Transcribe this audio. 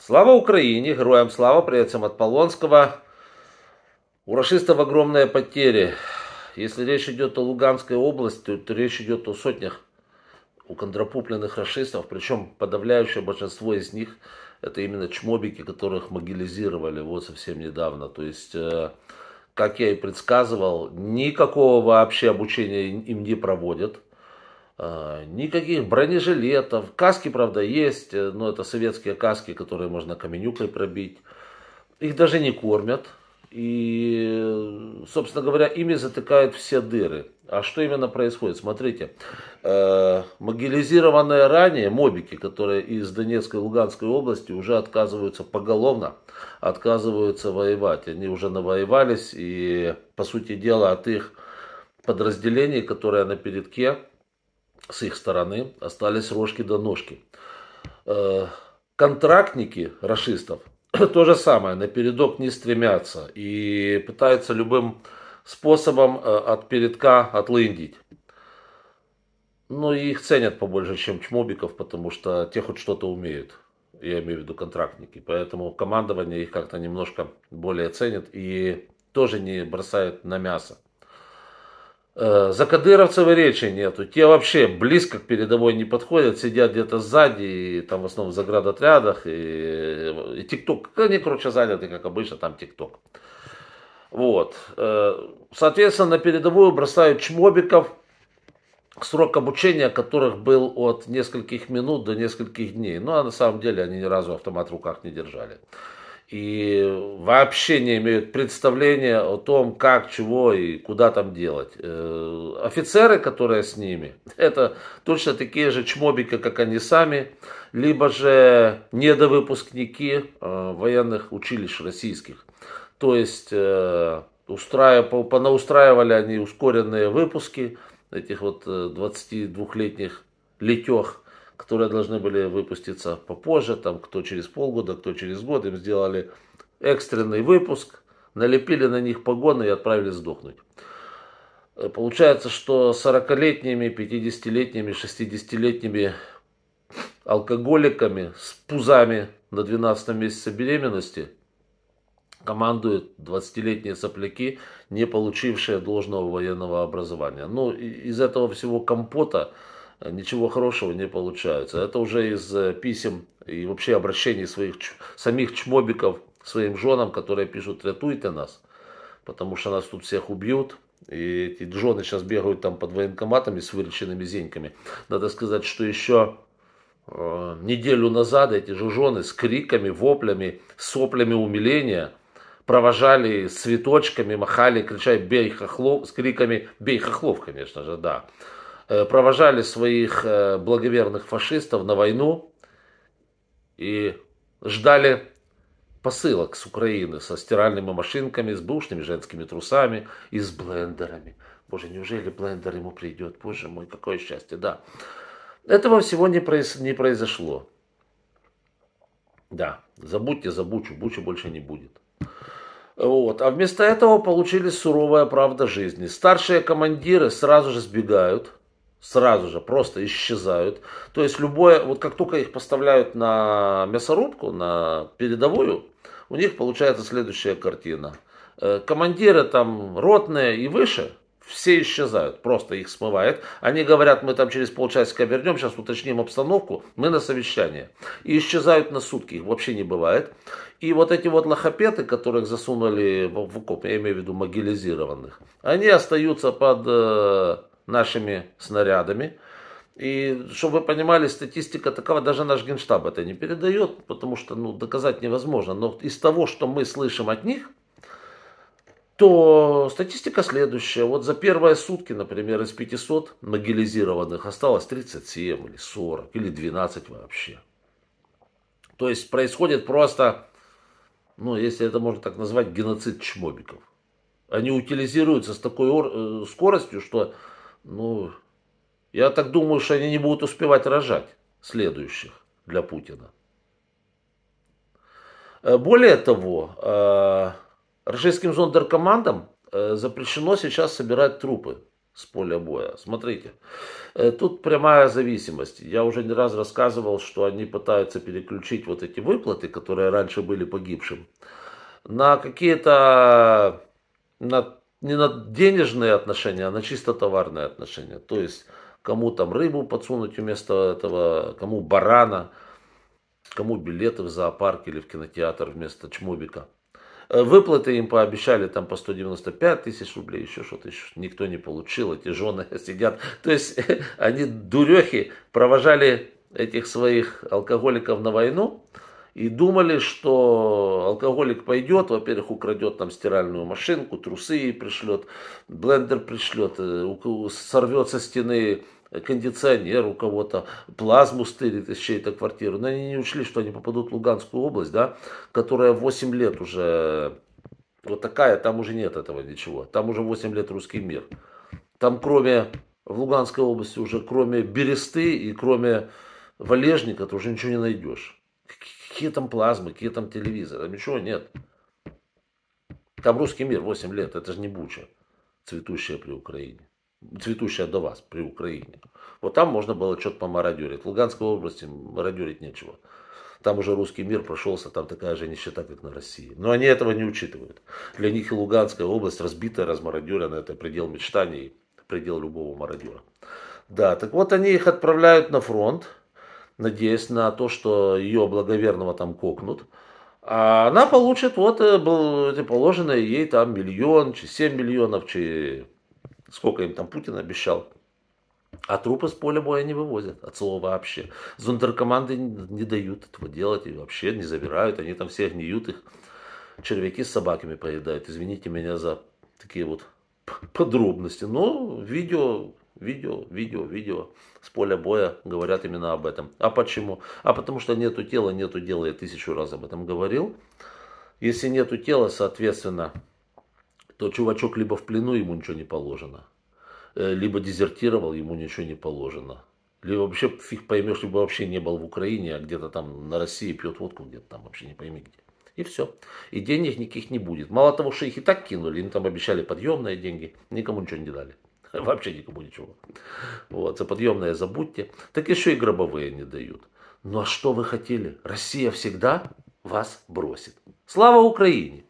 Слава Украине, героям слава, привет всем от Полонского. У расистов огромные потери. Если речь идет о Луганской области, то речь идет о сотнях у контрапупленных расистов, причем подавляющее большинство из них это именно чмобики, которых могилизировали вот совсем недавно. То есть, э, как я и предсказывал, никакого вообще обучения им не проводят. А, никаких бронежилетов. Каски, правда, есть, э, но это советские каски, которые можно каменюкой пробить. Их даже не кормят. И, собственно говоря, ими затыкают все дыры. А что именно происходит? Смотрите, э, могилизированные ранее мобики, которые из Донецкой и Луганской области уже отказываются поголовно, отказываются воевать. Они уже навоевались и, по сути дела, от их подразделений, которые на передке, с их стороны остались рожки до да ножки. Э, контрактники расистов то же самое, на передок не стремятся и пытаются любым способом э, от передка отлындить. но их ценят побольше, чем чмобиков, потому что те хоть что-то умеют. Я имею в виду контрактники. Поэтому командование их как-то немножко более ценит и тоже не бросает на мясо. Э, за кадыровцев и речи нету. Те вообще близко к передовой не подходят, сидят где-то сзади, и там в основном в заградотрядах, и ТикТок. Они, короче, заняты, как обычно, там ТикТок. Вот. Э, соответственно, на передовую бросают чмобиков, срок обучения которых был от нескольких минут до нескольких дней. Ну, а на самом деле они ни разу автомат в руках не держали и вообще не имеют представления о том, как, чего и куда там делать. Э, офицеры, которые с ними, это точно такие же чмобики, как они сами, либо же недовыпускники э, военных училищ российских. То есть э, устраив... понаустраивали они ускоренные выпуски этих вот 22-летних летех – которые должны были выпуститься попозже, там кто через полгода, кто через год, им сделали экстренный выпуск, налепили на них погоны и отправили сдохнуть. Э, получается, что 40-летними, 50-летними, 60-летними алкоголиками с пузами на 12 месяце беременности командуют 20-летние сопляки, не получившие должного военного образования. Ну, из этого всего компота Э, ничего хорошего не получается. Это уже из э, писем и вообще обращений своих самих чмобиков своим женам, которые пишут «Рятуйте нас, потому что нас тут всех убьют». И эти жены сейчас бегают там под военкоматами с выращенными зеньками. Надо сказать, что еще э, неделю назад эти же жены с криками, воплями, соплями умиления провожали с цветочками, махали, кричали «бей хохлов», с криками «бей хохлов», конечно же, да Э, провожали своих э, благоверных фашистов на войну и ждали посылок с Украины со стиральными машинками, с бушными женскими трусами и с блендерами. Боже, неужели блендер ему придет? Боже мой, какое счастье, да. Этого всего не, произ... не произошло. Да, забудьте за Бучу, Бучи больше не будет. Вот. А вместо этого получили суровая правда жизни. Старшие командиры сразу же сбегают, сразу же просто исчезают. То есть любое, вот как только их поставляют на мясорубку, на передовую, у них получается следующая картина. Э, командиры там ротные и выше, все исчезают, просто их смывает. Они говорят, мы там через полчасика вернем, сейчас уточним обстановку, мы на совещание. И исчезают на сутки, их вообще не бывает. И вот эти вот лохопеты, которых засунули в окоп, я имею в виду могилизированных, они остаются под э, нашими снарядами. И чтобы вы понимали, статистика такова, даже наш генштаб это не передает, потому что ну, доказать невозможно. Но из того, что мы слышим от них, то статистика следующая. Вот за первые сутки, например, из 500 мобилизированных осталось 37 или 40, или 12 вообще. То есть происходит просто, ну, если это можно так назвать, геноцид чмобиков. Они утилизируются с такой э, скоростью, что ну, я так думаю, что они не будут успевать рожать следующих для Путина. Э, более того, э, российским зондеркомандам э, запрещено сейчас собирать трупы с поля боя. Смотрите, тут прямая зависимость. Я уже не раз рассказывал, что они пытаются переключить вот эти выплаты, которые раньше были погибшим, на какие-то на не на денежные отношения, а на чисто товарные отношения. То есть кому там рыбу подсунуть вместо этого, кому барана, кому билеты в зоопарк или в кинотеатр вместо чмобика. Э, выплаты им пообещали там по 195 тысяч рублей, еще что-то еще. Никто не получил, эти жены сидят. То есть они дурехи провожали этих своих алкоголиков на войну, и думали, что алкоголик пойдет, во-первых, украдет там стиральную машинку, трусы пришлет, блендер пришлет, э, сорвет со стены кондиционер у кого-то, плазму стырит из чьей-то квартиры. Но они не учли, что они попадут в Луганскую область, да, которая 8 лет уже вот такая, там уже нет этого ничего. Там уже 8 лет русский мир. Там кроме, в Луганской области уже кроме Бересты и кроме Валежника ты уже ничего не найдешь Какие там плазмы, какие там телевизоры, там ничего нет. Там русский мир 8 лет, это же не Буча, цветущая при Украине. Цветущая до вас, при Украине. Вот там можно было что-то помародерить. В Луганской области мародерить нечего. Там уже русский мир прошелся, там такая же нищета, как на России. Но они этого не учитывают. Для них и Луганская область разбитая, размародеренная, это предел мечтаний, предел любого мародера. Да, так вот они их отправляют на фронт, надеясь на то, что ее благоверного там кокнут. А она получит вот э, положенное ей там миллион, чи 7 миллионов, чи сколько им там Путин обещал. А трупы с поля боя не вывозят от слова вообще. Зондеркоманды не дают этого делать и вообще не забирают. Они там все гниют их. Червяки с собаками поедают. Извините меня за такие вот подробности. Но видео Видео, видео, видео с поля боя говорят именно об этом. А почему? А потому что нету тела, нету дела. Я тысячу раз об этом говорил. Если нету тела, соответственно, то чувачок либо в плену, ему ничего не положено. Э, либо дезертировал, ему ничего не положено. Либо вообще фиг поймешь, либо вообще не был в Украине, а где-то там на России пьет водку, где-то там вообще не пойми где. И все. И денег никаких не будет. Мало того, что их и так кинули, им там обещали подъемные деньги, никому ничего не дали. Вообще никому ничего. Вот, за подъемное забудьте. Так еще и гробовые не дают. Ну а что вы хотели? Россия всегда вас бросит. Слава Украине!